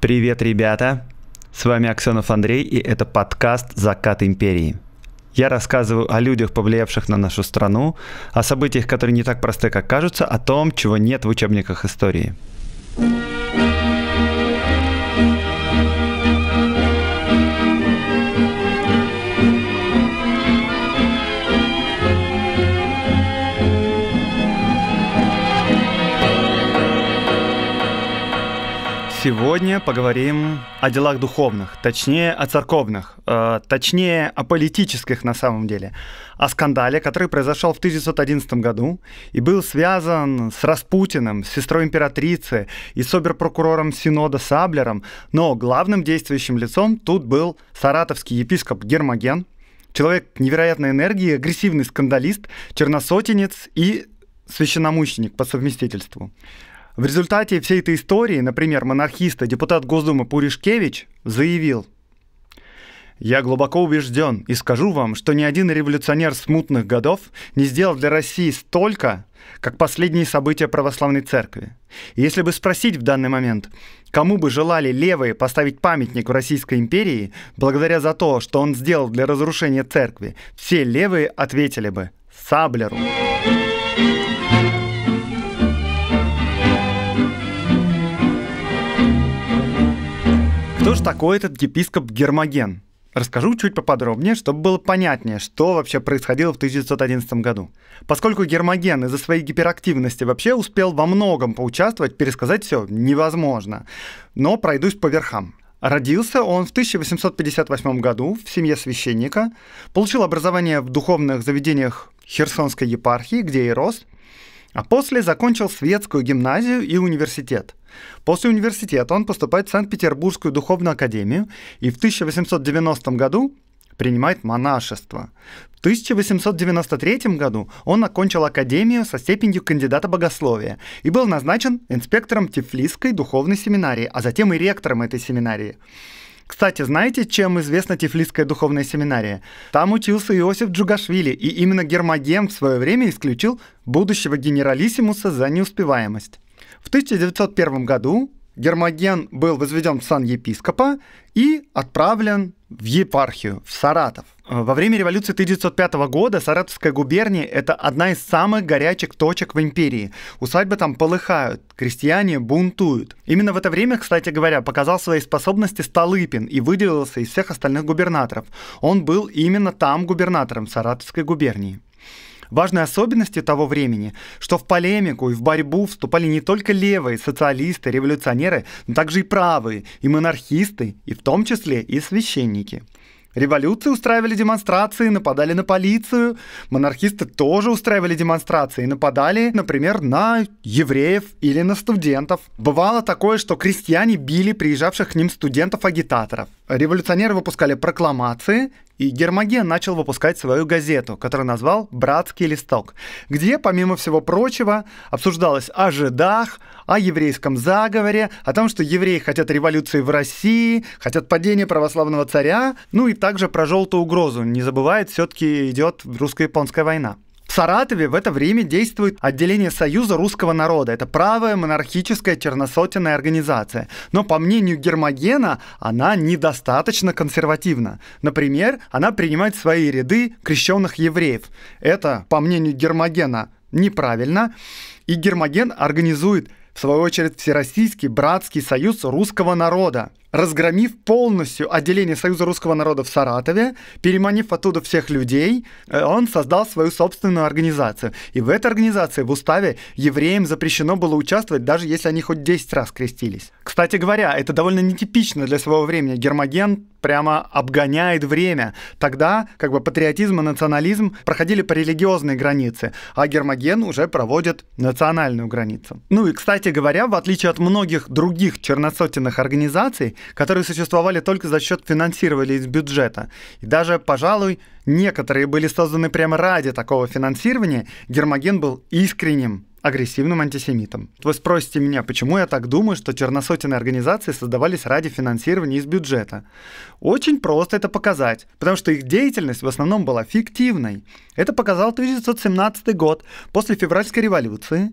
Привет, ребята! С вами Аксенов Андрей, и это подкаст «Закат империи». Я рассказываю о людях, повлиявших на нашу страну, о событиях, которые не так просты, как кажутся, о том, чего нет в учебниках истории. Сегодня поговорим о делах духовных, точнее о церковных, э, точнее о политических на самом деле, о скандале, который произошел в 1911 году и был связан с Распутиным, с сестрой императрицы и с оберпрокурором Синода Саблером, но главным действующим лицом тут был саратовский епископ Гермоген, человек невероятной энергии, агрессивный скандалист, черносотенец и священномученик по совместительству. В результате всей этой истории, например, монархиста, депутат Госдумы Пуришкевич заявил, я глубоко убежден и скажу вам, что ни один революционер смутных годов не сделал для России столько, как последние события православной церкви. И если бы спросить в данный момент, кому бы желали левые поставить памятник в Российской империи, благодаря за то, что он сделал для разрушения церкви, все левые ответили бы «Саблеру». саблеру Что же такое этот епископ Гермоген? Расскажу чуть поподробнее, чтобы было понятнее, что вообще происходило в 1911 году. Поскольку Гермоген из-за своей гиперактивности вообще успел во многом поучаствовать, пересказать все невозможно. Но пройдусь по верхам. Родился он в 1858 году в семье священника, получил образование в духовных заведениях Херсонской епархии, где и рос, а после закончил светскую гимназию и университет. После университета он поступает в Санкт-Петербургскую духовную академию и в 1890 году принимает монашество. В 1893 году он окончил академию со степенью кандидата богословия и был назначен инспектором Тифлисской духовной семинарии, а затем и ректором этой семинарии. Кстати, знаете, чем известна Тифлисская духовная семинария? Там учился Иосиф Джугашвили, и именно Гермоген в свое время исключил будущего генералиссимуса за неуспеваемость. В 1901 году Гермоген был возведен в сан епископа и отправлен в епархию, в Саратов. Э, во время революции 1905 года Саратовская губерния – это одна из самых горячих точек в империи. Усадьбы там полыхают, крестьяне бунтуют. Именно в это время, кстати говоря, показал свои способности Столыпин и выделился из всех остальных губернаторов. Он был именно там губернатором Саратовской губернии. Важной особенностью того времени, что в полемику и в борьбу вступали не только левые социалисты, революционеры, но также и правые, и монархисты, и в том числе и священники. Революции устраивали демонстрации, нападали на полицию. Монархисты тоже устраивали демонстрации, и нападали, например, на евреев или на студентов. Бывало такое, что крестьяне били приезжавших к ним студентов-агитаторов. Революционеры выпускали прокламации, и Гермоген начал выпускать свою газету, которую назвал «Братский листок», где, помимо всего прочего, обсуждалось о жидах, о еврейском заговоре, о том, что евреи хотят революции в России, хотят падения православного царя, ну и также про желтую угрозу. Не забывает, все-таки идет русско-японская война. Саратове в это время действует отделение Союза русского народа. Это правая монархическая черносотенная организация. Но по мнению Гермогена, она недостаточно консервативна. Например, она принимает в свои ряды крещенных евреев. Это, по мнению Гермогена, неправильно. И Гермоген организует в свою очередь, Всероссийский братский союз русского народа разгромив полностью отделение Союза русского народа в Саратове, переманив оттуда всех людей, э, он создал свою собственную организацию. И в этой организации, в уставе, евреям запрещено было участвовать, даже если они хоть 10 раз крестились. Кстати говоря, это довольно нетипично для своего времени. Гермоген прямо обгоняет время. Тогда как бы патриотизм и национализм проходили по религиозной границе, а Гермоген уже проводит национальную границу. Ну и, кстати говоря, в отличие от многих других черносотенных организаций, которые существовали только за счет финансирования из бюджета. И даже, пожалуй, некоторые были созданы прямо ради такого финансирования. Гермоген был искренним агрессивным антисемитом. Вы спросите меня, почему я так думаю, что черносотенные организации создавались ради финансирования из бюджета? Очень просто это показать, потому что их деятельность в основном была фиктивной. Это показал 1917 год после февральской революции,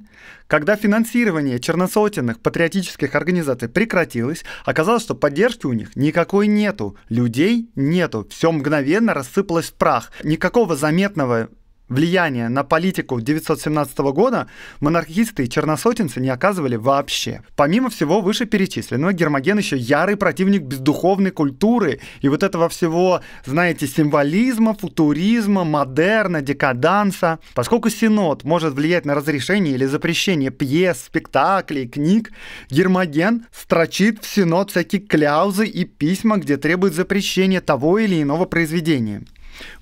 когда финансирование черносотенных патриотических организаций прекратилось, оказалось, что поддержки у них никакой нету, людей нету, все мгновенно рассыпалось в прах, никакого заметного Влияние на политику 917 года монархисты и черносотенцы не оказывали вообще. Помимо всего вышеперечисленного, Гермоген еще ярый противник бездуховной культуры и вот этого всего, знаете, символизма, футуризма, модерна, декаданса. Поскольку Синод может влиять на разрешение или запрещение пьес, спектаклей, книг, Гермоген строчит в Синод всякие кляузы и письма, где требует запрещения того или иного произведения.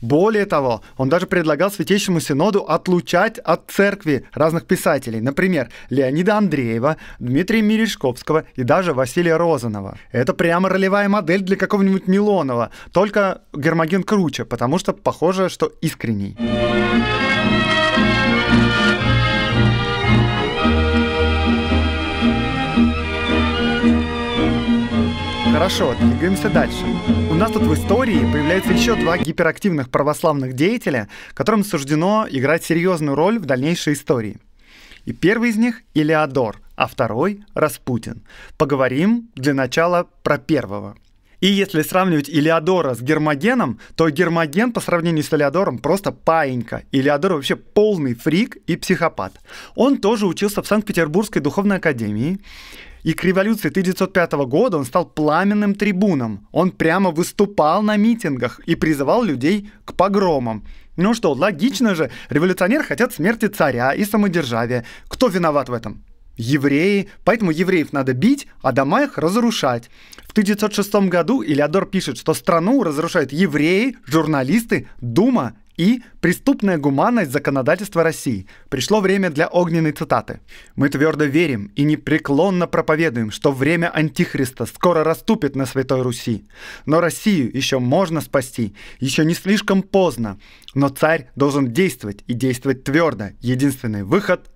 Более того, он даже предлагал Святейшему Синоду отлучать от церкви разных писателей, например, Леонида Андреева, Дмитрия Мережковского и даже Василия Розанова. Это прямо ролевая модель для какого-нибудь Милонова, только Гермоген круче, потому что похоже, что искренний. Хорошо, двигаемся дальше. У нас тут в истории появляются еще два гиперактивных православных деятеля, которым суждено играть серьезную роль в дальнейшей истории. И первый из них – Илеодор, а второй – Распутин. Поговорим для начала про первого. И если сравнивать Илиадора с Гермогеном, то Гермоген по сравнению с Илиадором просто паинька. Илиадор вообще полный фрик и психопат. Он тоже учился в Санкт-Петербургской духовной академии. И к революции 1905 года он стал пламенным трибуном. Он прямо выступал на митингах и призывал людей к погромам. Ну что, логично же, революционеры хотят смерти царя и самодержавия. Кто виноват в этом? евреи, поэтому евреев надо бить, а дома их разрушать. В 1906 году Илеодор пишет, что страну разрушают евреи, журналисты, Дума и преступная гуманность законодательства России. Пришло время для огненной цитаты. Мы твердо верим и непреклонно проповедуем, что время Антихриста скоро расступит на Святой Руси. Но Россию еще можно спасти, еще не слишком поздно. Но царь должен действовать и действовать твердо. Единственный выход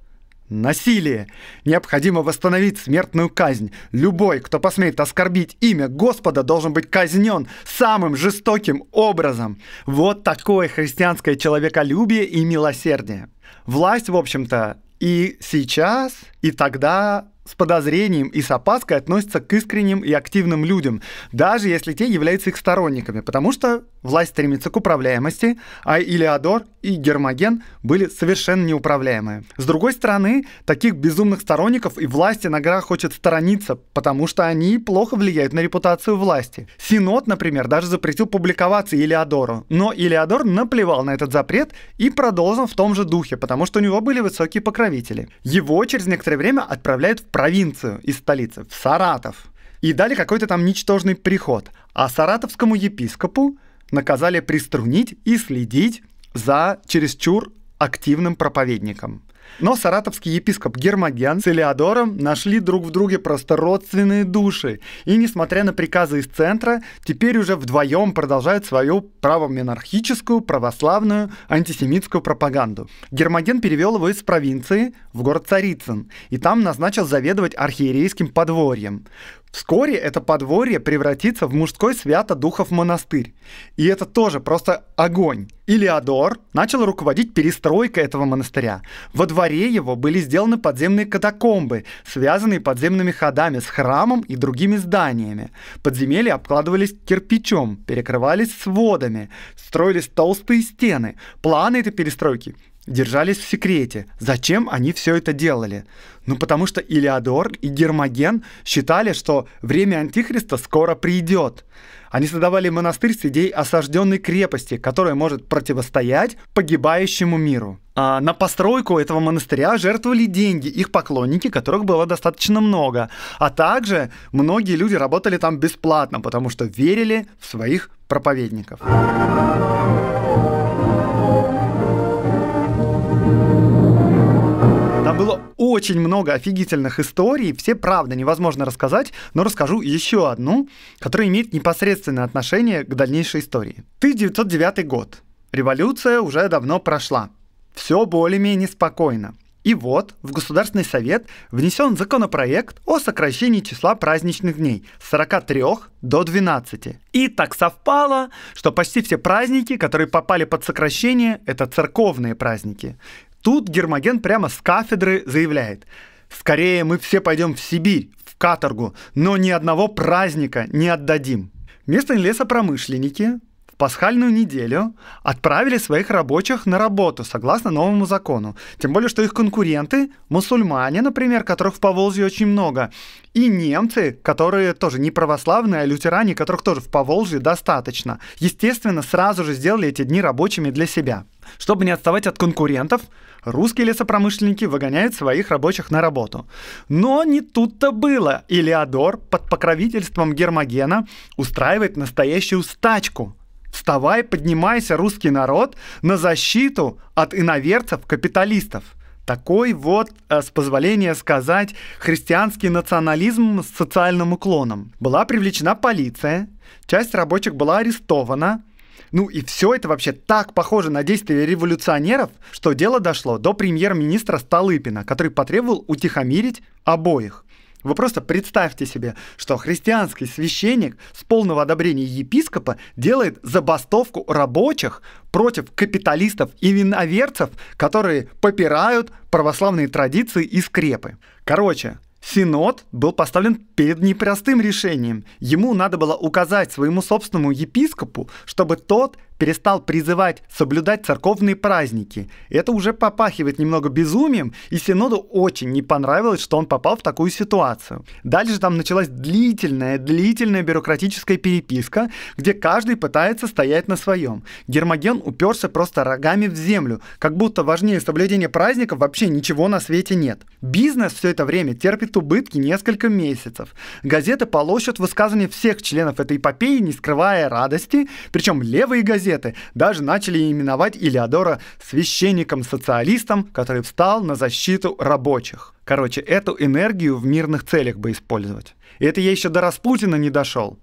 Насилие. Необходимо восстановить смертную казнь. Любой, кто посмеет оскорбить имя Господа, должен быть казнен самым жестоким образом. Вот такое христианское человеколюбие и милосердие. Власть, в общем-то, и сейчас, и тогда с подозрением и с опаской относятся к искренним и активным людям, даже если те являются их сторонниками, потому что власть стремится к управляемости, а Илиадор и Гермоген были совершенно неуправляемые. С другой стороны, таких безумных сторонников и власти на горах хочет сторониться, потому что они плохо влияют на репутацию власти. Синод, например, даже запретил публиковаться Илиадору, но Илиадор наплевал на этот запрет и продолжил в том же духе, потому что у него были высокие покровители. Его через некоторое время отправляют в провинцию из столицы, в Саратов, и дали какой-то там ничтожный приход. А саратовскому епископу наказали приструнить и следить за чересчур активным проповедником. Но саратовский епископ Гермоген с Элеодором нашли друг в друге просто родственные души. И несмотря на приказы из центра, теперь уже вдвоем продолжают свою правомонархическую, православную, антисемитскую пропаганду. Гермоген перевел его из провинции в город Царицын, и там назначил заведовать архиерейским подворьем. Вскоре это подворье превратится в мужской свято духов монастырь. И это тоже просто огонь. Илиадор начал руководить перестройкой этого монастыря. Во дворе его были сделаны подземные катакомбы, связанные подземными ходами с храмом и другими зданиями. Подземелья обкладывались кирпичом, перекрывались сводами, строились толстые стены. Планы этой перестройки держались в секрете. Зачем они все это делали? Ну, потому что Илиадор и Гермоген считали, что время Антихриста скоро придет. Они создавали монастырь с идеей осажденной крепости, которая может противостоять погибающему миру. А на постройку этого монастыря жертвовали деньги, их поклонники, которых было достаточно много. А также многие люди работали там бесплатно, потому что верили в своих проповедников. очень много офигительных историй, все, правда, невозможно рассказать, но расскажу еще одну, которая имеет непосредственное отношение к дальнейшей истории. 1909 год. Революция уже давно прошла. Все более-менее спокойно. И вот в Государственный совет внесен законопроект о сокращении числа праздничных дней с 43 до 12. И так совпало, что почти все праздники, которые попали под сокращение, это церковные праздники. Тут Гермоген прямо с кафедры заявляет, скорее мы все пойдем в Сибирь, в каторгу, но ни одного праздника не отдадим. Местные лесопромышленники пасхальную неделю отправили своих рабочих на работу согласно новому закону. Тем более, что их конкуренты, мусульмане, например, которых в Поволжье очень много, и немцы, которые тоже не православные, а лютеране, которых тоже в Поволжье достаточно, естественно, сразу же сделали эти дни рабочими для себя. Чтобы не отставать от конкурентов, русские лесопромышленники выгоняют своих рабочих на работу. Но не тут-то было. Илеодор под покровительством Гермогена устраивает настоящую стачку Вставай, поднимайся, русский народ, на защиту от иноверцев-капиталистов. Такой вот, э, с позволения сказать, христианский национализм с социальным уклоном. Была привлечена полиция, часть рабочих была арестована, ну и все это вообще так похоже на действия революционеров, что дело дошло до премьер-министра Столыпина, который потребовал утихомирить обоих. Вы просто представьте себе, что христианский священник с полного одобрения епископа делает забастовку рабочих против капиталистов и виноверцев, которые попирают православные традиции и скрепы. Короче, Синод был поставлен перед непростым решением. Ему надо было указать своему собственному епископу, чтобы тот перестал призывать соблюдать церковные праздники. Это уже попахивает немного безумием, и Синоду очень не понравилось, что он попал в такую ситуацию. Дальше там началась длительная, длительная бюрократическая переписка, где каждый пытается стоять на своем. Гермоген уперся просто рогами в землю, как будто важнее соблюдения праздников вообще ничего на свете нет. Бизнес все это время терпит убытки несколько месяцев. Газеты полощут высказывания всех членов этой эпопеи, не скрывая радости, причем левые газеты газеты даже начали именовать Илеодора священником-социалистом, который встал на защиту рабочих. Короче, эту энергию в мирных целях бы использовать. И это я еще до Распутина не дошел.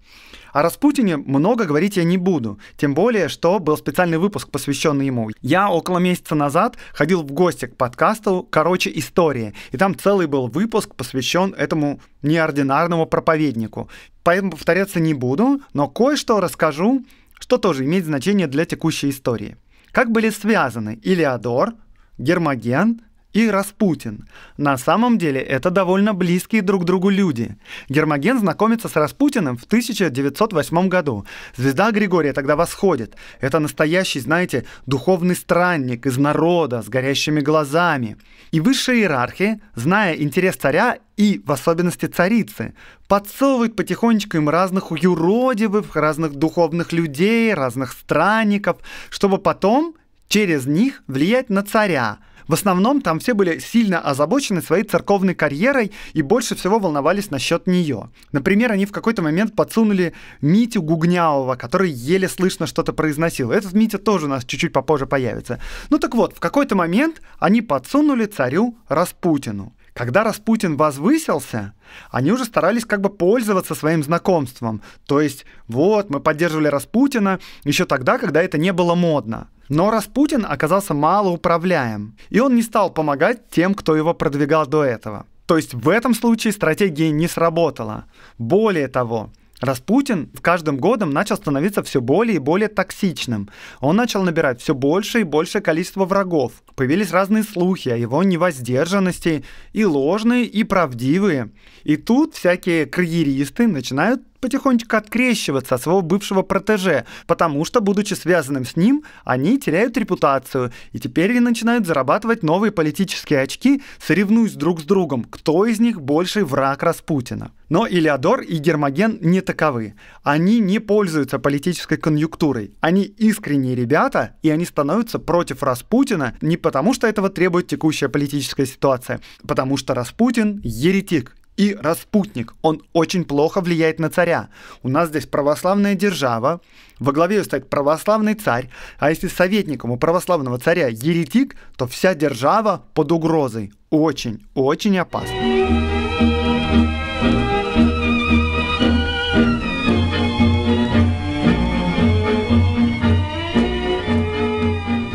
О Распутине много говорить я не буду, тем более, что был специальный выпуск, посвященный ему. Я около месяца назад ходил в гости к подкасту «Короче, история», и там целый был выпуск, посвящен этому неординарному проповеднику. Поэтому повторяться не буду, но кое-что расскажу что тоже имеет значение для текущей истории. Как были связаны Илиадор, Гермоген и Распутин. На самом деле это довольно близкие друг другу люди. Гермоген знакомится с Распутиным в 1908 году. Звезда Григория тогда восходит. Это настоящий, знаете, духовный странник из народа с горящими глазами. И высшие иерархи, зная интерес царя и, в особенности, царицы, подсовывает потихонечку им разных юродивых, разных духовных людей, разных странников, чтобы потом через них влиять на царя – в основном там все были сильно озабочены своей церковной карьерой и больше всего волновались насчет нее. Например, они в какой-то момент подсунули Митю Гугнявого, который еле слышно что-то произносил. Этот Митя тоже у нас чуть-чуть попозже появится. Ну так вот, в какой-то момент они подсунули царю Распутину. Когда Распутин возвысился, они уже старались как бы пользоваться своим знакомством. То есть, вот, мы поддерживали Распутина еще тогда, когда это не было модно. Но Распутин оказался малоуправляем, и он не стал помогать тем, кто его продвигал до этого. То есть в этом случае стратегия не сработала. Более того, Распутин в каждом годом начал становиться все более и более токсичным. Он начал набирать все больше и большее количество врагов. Появились разные слухи о его невоздержанности, и ложные, и правдивые. И тут всякие карьеристы начинают потихонечку открещиваться от своего бывшего протеже, потому что, будучи связанным с ним, они теряют репутацию и теперь они начинают зарабатывать новые политические очки, соревнуясь друг с другом, кто из них больший враг Распутина. Но Илиадор и Гермоген не таковы. Они не пользуются политической конъюнктурой. Они искренние ребята, и они становятся против Распутина не потому, что этого требует текущая политическая ситуация, потому что Распутин еретик, и распутник. Он очень плохо влияет на царя. У нас здесь православная держава, во главе ее стоит православный царь, а если советником у православного царя еретик, то вся держава под угрозой. Очень, очень опасно.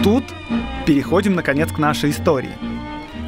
Тут переходим, наконец, к нашей истории –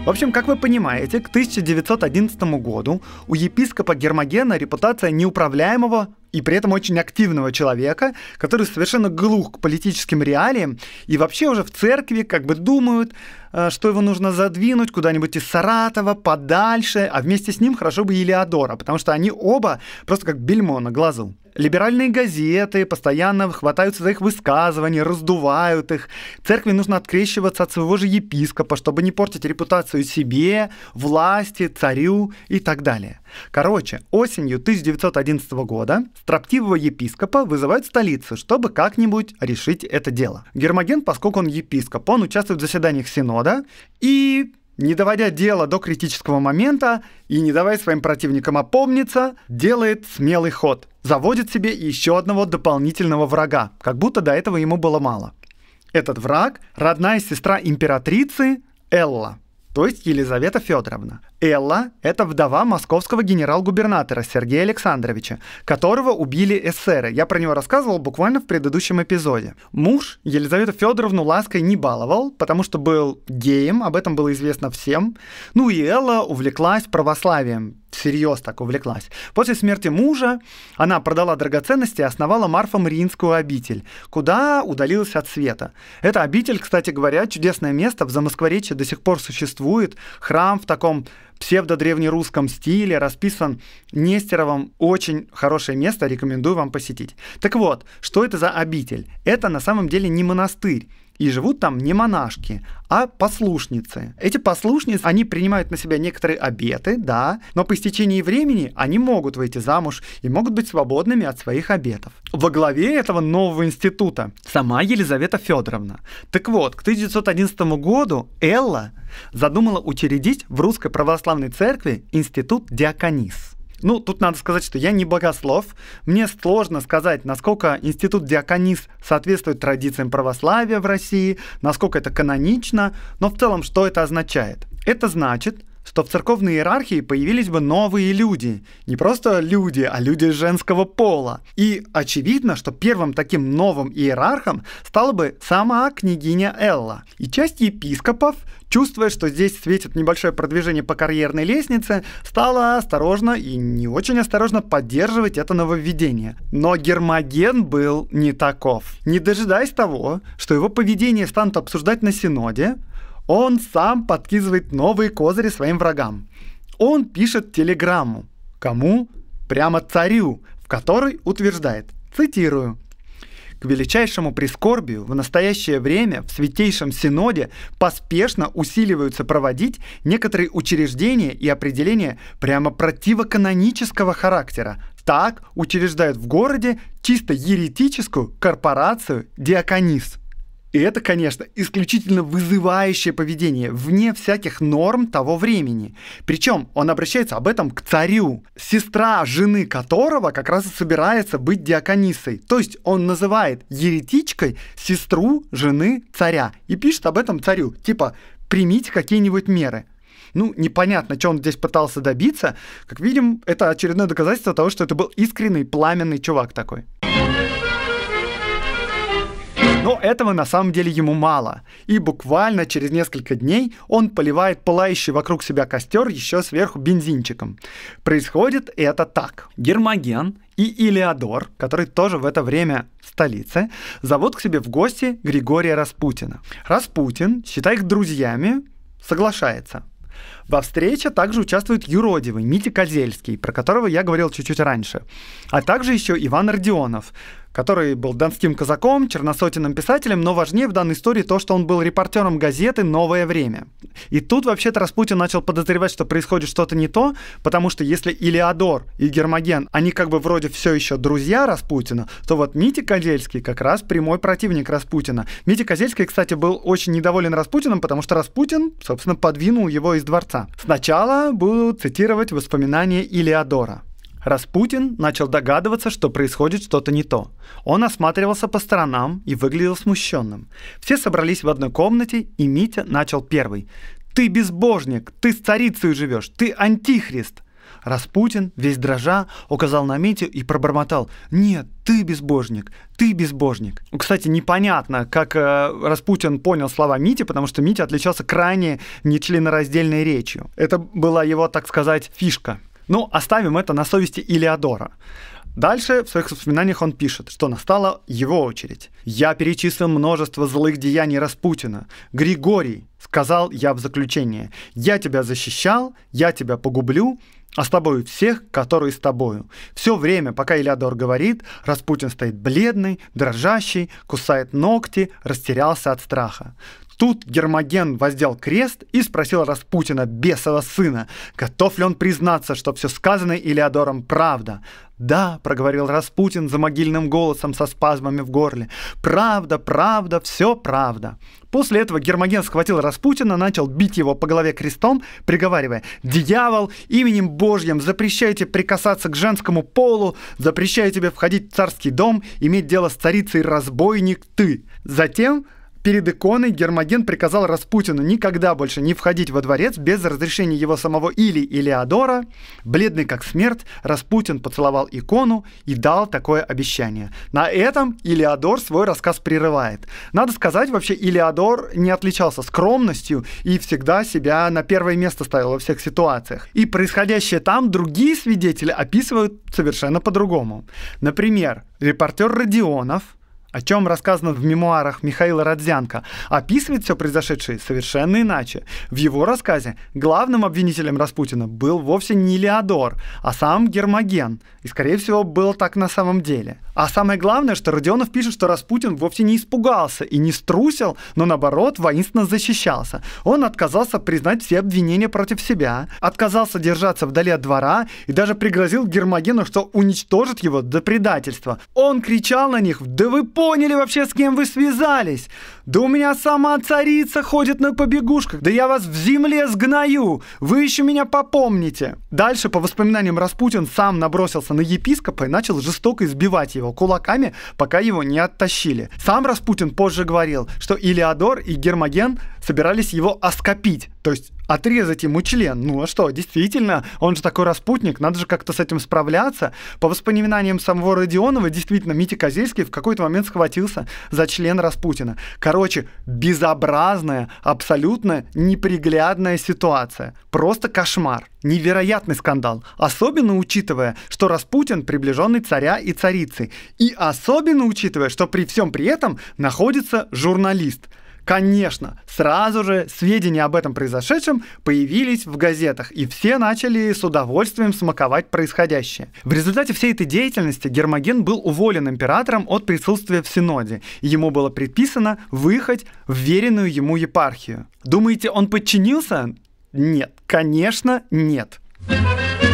в общем, как вы понимаете, к 1911 году у епископа Гермогена репутация неуправляемого и при этом очень активного человека, который совершенно глух к политическим реалиям, и вообще уже в церкви как бы думают, э, что его нужно задвинуть куда-нибудь из Саратова, подальше, а вместе с ним хорошо бы Елеодора, потому что они оба просто как бельмо на глазу. Либеральные газеты постоянно хватаются за их высказывания, раздувают их. Церкви нужно открещиваться от своего же епископа, чтобы не портить репутацию себе, власти, царю и так далее. Короче, осенью 1911 года строптивого епископа вызывают в столицу, чтобы как-нибудь решить это дело. Гермоген, поскольку он епископ, он участвует в заседаниях Синода и не доводя дело до критического момента и не давая своим противникам опомниться, делает смелый ход. Заводит себе еще одного дополнительного врага, как будто до этого ему было мало. Этот враг – родная сестра императрицы Элла, то есть Елизавета Федоровна. Элла – это вдова московского генерал-губернатора Сергея Александровича, которого убили эсеры. Я про него рассказывал буквально в предыдущем эпизоде. Муж Елизавету Федоровну лаской не баловал, потому что был геем, об этом было известно всем. Ну и Элла увлеклась православием, всерьез так увлеклась. После смерти мужа она продала драгоценности и основала Марфа Мариинскую обитель, куда удалилась от света. Эта обитель, кстати говоря, чудесное место, в Замоскворечье до сих пор существует, храм в таком псевдодревнерусском стиле, расписан Нестеровым. Очень хорошее место, рекомендую вам посетить. Так вот, что это за обитель? Это на самом деле не монастырь, и живут там не монашки, а послушницы. Эти послушницы, они принимают на себя некоторые обеты, да, но по истечении времени они могут выйти замуж и могут быть свободными от своих обетов. Во главе этого нового института сама Елизавета Федоровна. Так вот, к 1911 году Элла задумала учредить в Русской Православной Церкви институт диаконис. Ну, тут надо сказать, что я не богослов. Мне сложно сказать, насколько институт диаконис соответствует традициям православия в России, насколько это канонично, но в целом что это означает? Это значит, что в церковной иерархии появились бы новые люди. Не просто люди, а люди женского пола. И очевидно, что первым таким новым иерархом стала бы сама княгиня Элла. И часть епископов, чувствуя, что здесь светит небольшое продвижение по карьерной лестнице, стала осторожно и не очень осторожно поддерживать это нововведение. Но Гермоген был не таков. Не дожидаясь того, что его поведение станут обсуждать на Синоде, он сам подкидывает новые козыри своим врагам. Он пишет телеграмму. Кому? Прямо царю, в которой утверждает, цитирую, к величайшему прискорбию в настоящее время в Святейшем Синоде поспешно усиливаются проводить некоторые учреждения и определения прямо противоканонического характера. Так учреждают в городе чисто еретическую корпорацию «Диаконис». И это, конечно, исключительно вызывающее поведение, вне всяких норм того времени. Причем он обращается об этом к царю, сестра жены которого как раз и собирается быть диаконисой. То есть он называет еретичкой сестру жены царя и пишет об этом царю, типа «примите какие-нибудь меры». Ну, непонятно, что он здесь пытался добиться. Как видим, это очередное доказательство того, что это был искренний, пламенный чувак такой. Но этого на самом деле ему мало. И буквально через несколько дней он поливает пылающий вокруг себя костер еще сверху бензинчиком. Происходит это так. Гермоген и Илиадор, который тоже в это время в столице, зовут к себе в гости Григория Распутина. Распутин, считай их друзьями, соглашается. Во встрече также участвуют Юродивый, Митя Козельский, про которого я говорил чуть-чуть раньше, а также еще Иван Родионов, который был донским казаком, черносотенным писателем, но важнее в данной истории то, что он был репортером газеты «Новое время». И тут вообще-то Распутин начал подозревать, что происходит что-то не то, потому что если Илиадор и Гермоген, они как бы вроде все еще друзья Распутина, то вот Митя Козельский как раз прямой противник Распутина. Митя Козельский, кстати, был очень недоволен Распутиным, потому что Распутин, собственно, подвинул его из из дворца. Сначала буду цитировать воспоминания Илиадора. Распутин начал догадываться, что происходит что-то не то. Он осматривался по сторонам и выглядел смущенным. Все собрались в одной комнате, и Митя начал первый. «Ты безбожник! Ты с царицей живешь! Ты антихрист!» Распутин, весь дрожа, указал на Митю и пробормотал. «Нет, ты безбожник, ты безбожник». Ну, кстати, непонятно, как э, Распутин понял слова Мити, потому что Митя отличался крайне нечленораздельной речью. Это была его, так сказать, фишка. Ну, оставим это на совести Илиадора. Дальше в своих воспоминаниях он пишет, что настала его очередь. «Я перечислил множество злых деяний Распутина. Григорий, — сказал я в заключение, — я тебя защищал, я тебя погублю, а с тобою всех, которые с тобою. Все время, пока Илядор говорит, Распутин стоит бледный, дрожащий, кусает ногти, растерялся от страха. Тут Гермоген воздел крест и спросил Распутина, бесова сына, готов ли он признаться, что все сказанное Илеодором правда. «Да», — проговорил Распутин за могильным голосом со спазмами в горле, — «правда, правда, все правда». После этого Гермоген схватил Распутина, начал бить его по голове крестом, приговаривая «Дьявол, именем Божьим запрещаю тебе прикасаться к женскому полу, запрещаю тебе входить в царский дом, иметь дело с царицей разбойник ты». Затем Перед иконой Гермоген приказал Распутину никогда больше не входить во дворец без разрешения его самого или Илеодора. Бледный как смерть, Распутин поцеловал икону и дал такое обещание. На этом Илеодор свой рассказ прерывает. Надо сказать, вообще Илеодор не отличался скромностью и всегда себя на первое место ставил во всех ситуациях. И происходящее там другие свидетели описывают совершенно по-другому. Например, репортер Родионов – о чем рассказано в мемуарах Михаила Родзянко, описывает все произошедшее совершенно иначе. В его рассказе главным обвинителем Распутина был вовсе не Леодор, а сам Гермоген. И, скорее всего, было так на самом деле. А самое главное, что Родионов пишет, что Распутин вовсе не испугался и не струсил, но, наоборот, воинственно защищался. Он отказался признать все обвинения против себя, отказался держаться вдали от двора и даже пригрозил Гермогену, что уничтожит его до предательства. Он кричал на них «Да вы поняли вообще, с кем вы связались? Да у меня сама царица ходит на побегушках. Да я вас в земле сгною. Вы еще меня попомните. Дальше, по воспоминаниям, Распутин сам набросился на епископа и начал жестоко избивать его кулаками, пока его не оттащили. Сам Распутин позже говорил, что Илиадор и Гермоген собирались его оскопить, то есть отрезать ему член. Ну а что, действительно, он же такой распутник, надо же как-то с этим справляться. По воспоминаниям самого Родионова, действительно, Митя Козельский в какой-то момент схватился за член Распутина. Короче, безобразная, абсолютно неприглядная ситуация. Просто кошмар. Невероятный скандал. Особенно учитывая, что Распутин приближенный царя и царицы. И особенно учитывая, что при всем при этом находится журналист. Конечно, сразу же сведения об этом произошедшем появились в газетах, и все начали с удовольствием смаковать происходящее. В результате всей этой деятельности Гермоген был уволен императором от присутствия в Синоде, и ему было предписано выехать в веренную ему епархию. Думаете, он подчинился? Нет, конечно, нет. Thank you.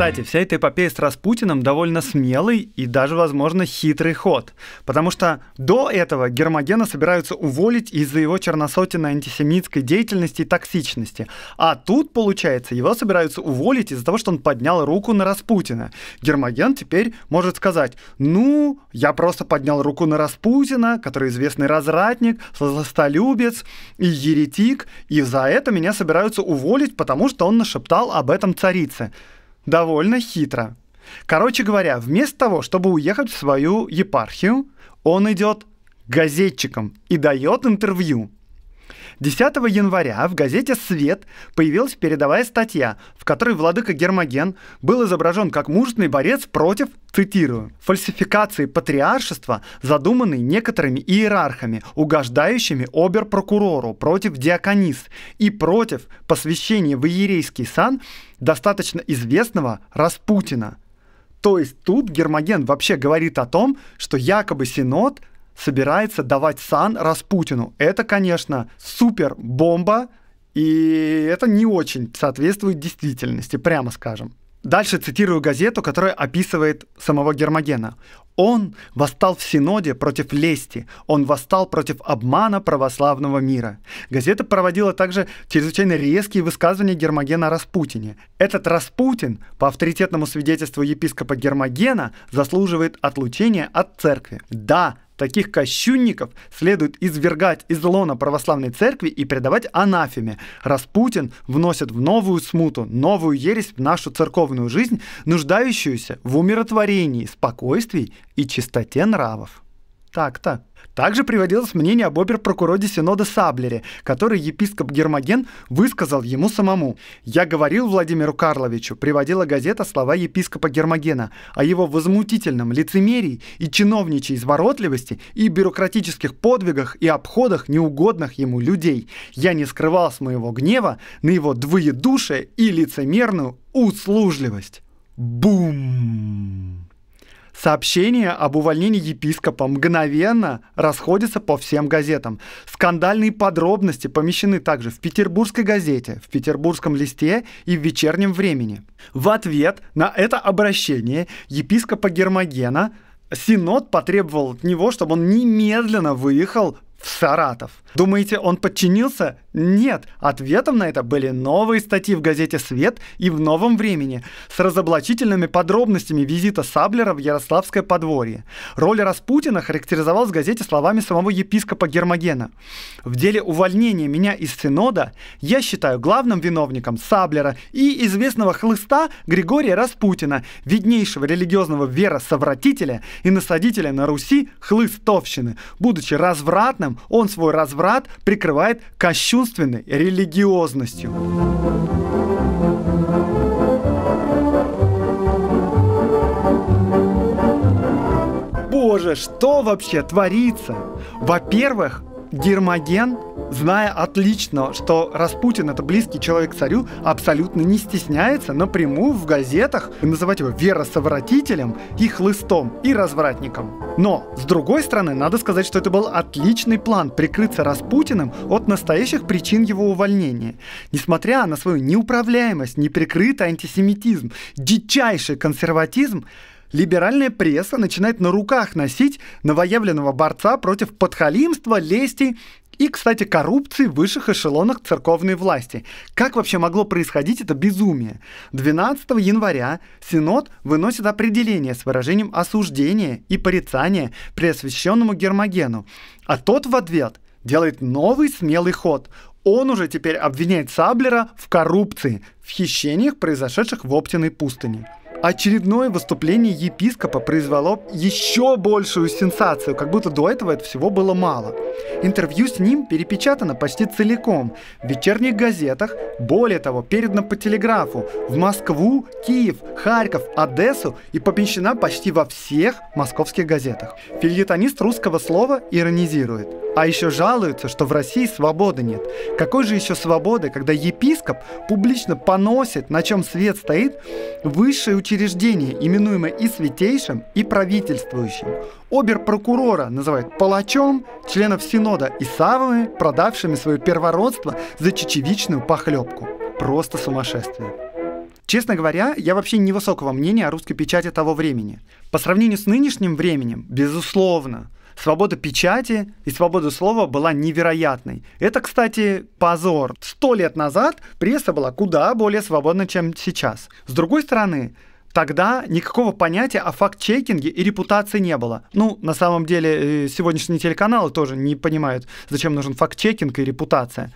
Кстати, вся эта эпопея с Распутиным довольно смелый и даже, возможно, хитрый ход. Потому что до этого Гермогена собираются уволить из-за его черносотенной антисемитской деятельности и токсичности. А тут, получается, его собираются уволить из-за того, что он поднял руку на Распутина. Гермоген теперь может сказать, ну, я просто поднял руку на Распутина, который известный разратник, злостолюбец и еретик, и за это меня собираются уволить, потому что он нашептал об этом царице довольно хитро. Короче говоря, вместо того, чтобы уехать в свою епархию, он идет газетчиком и дает интервью. 10 января в газете «Свет» появилась передовая статья, в которой владыка Гермоген был изображен как мужественный борец против, цитирую, «фальсификации патриаршества, задуманной некоторыми иерархами, угождающими оберпрокурору против диаконис и против посвящения в иерейский сан достаточно известного Распутина. То есть тут Гермоген вообще говорит о том, что якобы Синод собирается давать сан Распутину. Это, конечно, супер бомба, и это не очень соответствует действительности, прямо скажем. Дальше цитирую газету, которая описывает самого Гермогена. Он восстал в Синоде против лести, он восстал против обмана православного мира. Газета проводила также чрезвычайно резкие высказывания Гермогена о Распутине. Этот Распутин, по авторитетному свидетельству епископа Гермогена, заслуживает отлучения от церкви. Да, Таких кощунников следует извергать из лона православной церкви и предавать анафеме, раз Путин вносит в новую смуту, новую ересь в нашу церковную жизнь, нуждающуюся в умиротворении, спокойствии и чистоте нравов. Так-то. Также приводилось мнение об оберпрокуроре Синода Саблере, который епископ Гермоген высказал ему самому. «Я говорил Владимиру Карловичу», приводила газета слова епископа Гермогена, о его возмутительном лицемерии и чиновничьей изворотливости и бюрократических подвигах и обходах неугодных ему людей. Я не скрывал с моего гнева на его двоедушие и лицемерную услужливость. Бум! Сообщение об увольнении епископа мгновенно расходится по всем газетам. Скандальные подробности помещены также в Петербургской газете, в Петербургском листе и в вечернем времени. В ответ на это обращение епископа Гермогена Синод потребовал от него, чтобы он немедленно выехал в Саратов. Думаете, он подчинился? Нет. Ответом на это были новые статьи в газете «Свет» и в «Новом времени» с разоблачительными подробностями визита Саблера в Ярославское подворье. Роль Распутина характеризовал в газете словами самого епископа Гермогена. «В деле увольнения меня из Синода я считаю главным виновником Саблера и известного хлыста Григория Распутина, виднейшего религиозного веросовратителя и насадителя на Руси хлыстовщины, будучи развратным этом он свой разврат прикрывает кощунственной религиозностью. Боже, что вообще творится? Во-первых, Дермоген, зная отлично, что Распутин это близкий человек царю, абсолютно не стесняется напрямую в газетах называть его веросовратителем и хлыстом, и развратником. Но, с другой стороны, надо сказать, что это был отличный план прикрыться Распутиным от настоящих причин его увольнения. Несмотря на свою неуправляемость, неприкрытый антисемитизм, дичайший консерватизм, либеральная пресса начинает на руках носить новоявленного борца против подхалимства, лести и, кстати, коррупции в высших эшелонах церковной власти. Как вообще могло происходить это безумие? 12 января Синод выносит определение с выражением осуждения и порицания преосвященному Гермогену, а тот в ответ делает новый смелый ход. Он уже теперь обвиняет Саблера в коррупции, в хищениях, произошедших в Оптиной пустыне. Очередное выступление епископа произвело еще большую сенсацию, как будто до этого это всего было мало. Интервью с ним перепечатано почти целиком в вечерних газетах, более того, передано по телеграфу в Москву, Киев, Харьков, Одессу и помещена почти во всех московских газетах. Фильетонист русского слова иронизирует. А еще жалуются, что в России свободы нет. Какой же еще свободы, когда епископ публично поносит, на чем свет стоит, высшее учение учреждение, именуемое и святейшим, и правительствующим. Обер-прокурора называют палачом, членов Синода и Саввы, продавшими свое первородство за чечевичную похлебку. Просто сумасшествие. Честно говоря, я вообще невысокого мнения о русской печати того времени. По сравнению с нынешним временем, безусловно, свобода печати и свобода слова была невероятной. Это, кстати, позор. Сто лет назад пресса была куда более свободна, чем сейчас. С другой стороны, тогда никакого понятия о факт-чекинге и репутации не было. Ну, на самом деле, э, сегодняшние телеканалы тоже не понимают, зачем нужен факт-чекинг и репутация.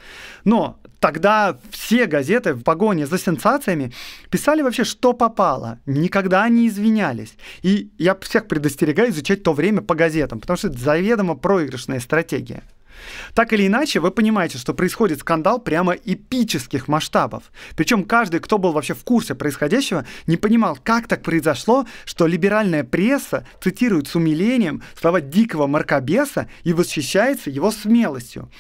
Но тогда все газеты в погоне за сенсациями писали вообще, что попало. Никогда не извинялись. И я всех предостерегаю изучать то время по газетам, потому что это заведомо проигрышная стратегия. Так или иначе, вы понимаете, что происходит скандал прямо эпических масштабов. Причем каждый, кто был вообще в курсе происходящего, не понимал, как так произошло, что либеральная пресса цитирует с умилением слова дикого маркобеса и восхищается его смелостью.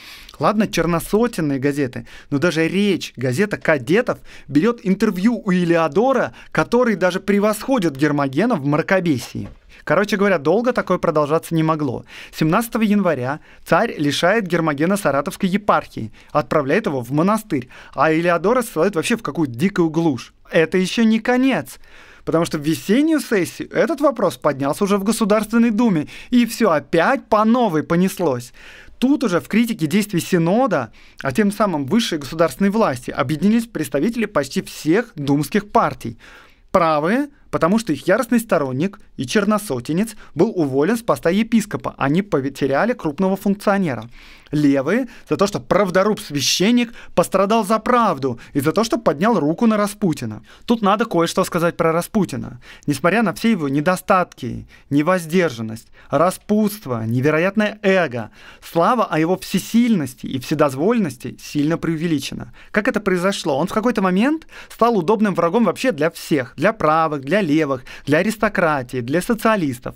Ладно, черносотенные газеты, но даже речь газета кадетов берет интервью у Илиадора, который даже превосходит Гермогена в маркобесии. Короче говоря, долго такое продолжаться не могло. 17 января царь лишает Гермогена Саратовской епархии, отправляет его в монастырь, а Илеодора ссылает вообще в какую-то дикую глушь. Это еще не конец. Потому что в весеннюю сессию этот вопрос поднялся уже в Государственной Думе, и все опять по новой понеслось. Тут уже в критике действий Синода, а тем самым высшей государственной власти, объединились представители почти всех думских партий правые, потому что их яростный сторонник и черносотенец был уволен с поста епископа. Они потеряли крупного функционера левые за то, что правдоруб-священник пострадал за правду и за то, что поднял руку на Распутина. Тут надо кое-что сказать про Распутина. Несмотря на все его недостатки, невоздержанность, распутство, невероятное эго, слава о его всесильности и вседозвольности сильно преувеличена. Как это произошло? Он в какой-то момент стал удобным врагом вообще для всех. Для правых, для левых, для аристократии, для социалистов.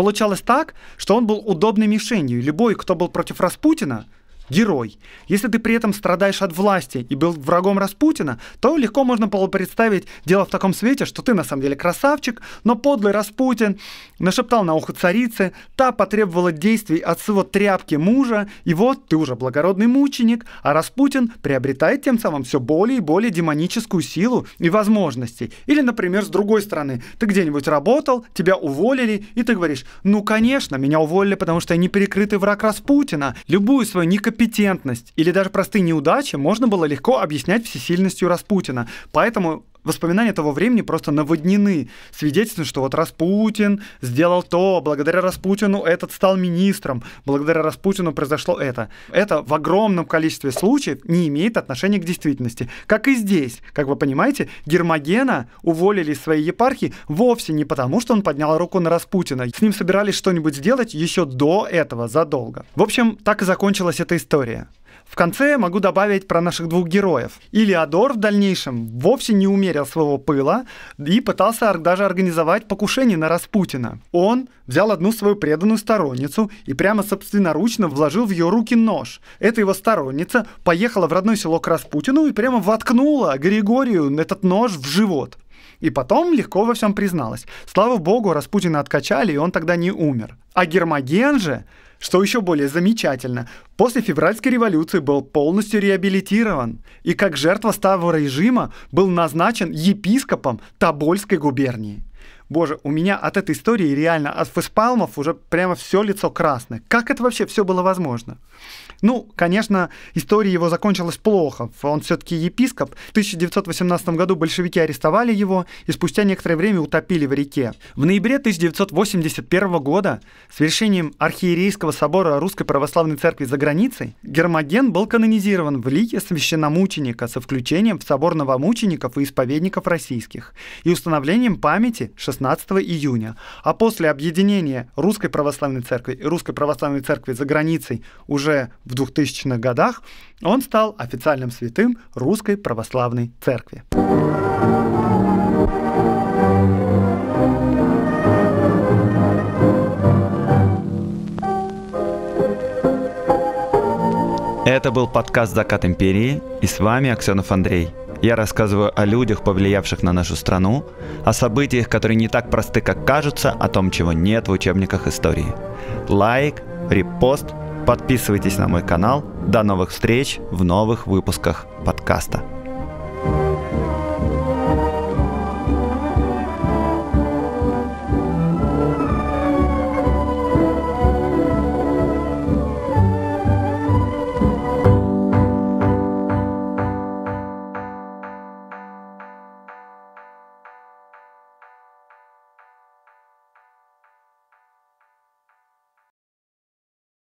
Получалось так, что он был удобной мишенью. Любой, кто был против Распутина, герой. Если ты при этом страдаешь от власти и был врагом Распутина, то легко можно было представить дело в таком свете, что ты на самом деле красавчик, но подлый Распутин нашептал на ухо царицы, та потребовала действий от своего тряпки мужа, и вот ты уже благородный мученик, а Распутин приобретает тем самым все более и более демоническую силу и возможности. Или, например, с другой стороны, ты где-нибудь работал, тебя уволили, и ты говоришь, ну, конечно, меня уволили, потому что я неприкрытый враг Распутина. Любую свою некопированную некомпетентность или даже простые неудачи можно было легко объяснять всесильностью Распутина. Поэтому воспоминания того времени просто наводнены свидетельством, что вот Распутин сделал то, благодаря Распутину этот стал министром, благодаря Распутину произошло это. Это в огромном количестве случаев не имеет отношения к действительности. Как и здесь, как вы понимаете, Гермогена уволили из своей епархии вовсе не потому, что он поднял руку на Распутина. С ним собирались что-нибудь сделать еще до этого, задолго. В общем, так и закончилась эта история. В конце могу добавить про наших двух героев. Илиадор в дальнейшем вовсе не умерил своего пыла и пытался даже организовать покушение на Распутина. Он взял одну свою преданную сторонницу и прямо собственноручно вложил в ее руки нож. Эта его сторонница поехала в родное село к Распутину и прямо воткнула Григорию этот нож в живот. И потом легко во всем призналась. Слава богу, Распутина откачали, и он тогда не умер. А Гермоген же что еще более замечательно, после февральской революции был полностью реабилитирован и как жертва старого режима был назначен епископом Тобольской губернии. Боже, у меня от этой истории реально от фэспалмов уже прямо все лицо красное. Как это вообще все было возможно? Ну, конечно, история его закончилась плохо. Он все-таки епископ. В 1918 году большевики арестовали его и спустя некоторое время утопили в реке. В ноябре 1981 года с решением Архиерейского собора Русской Православной Церкви за границей Гермоген был канонизирован в лике священномученика со включением в собор новомучеников и исповедников российских и установлением памяти 16 июня. А после объединения Русской Православной Церкви и Русской Православной Церкви за границей уже в 2000-х годах он стал официальным святым Русской Православной Церкви. Это был подкаст «Закат империи» и с вами Аксенов Андрей. Я рассказываю о людях, повлиявших на нашу страну, о событиях, которые не так просты, как кажутся, о том, чего нет в учебниках истории. Лайк, репост – Подписывайтесь на мой канал. До новых встреч в новых выпусках подкаста.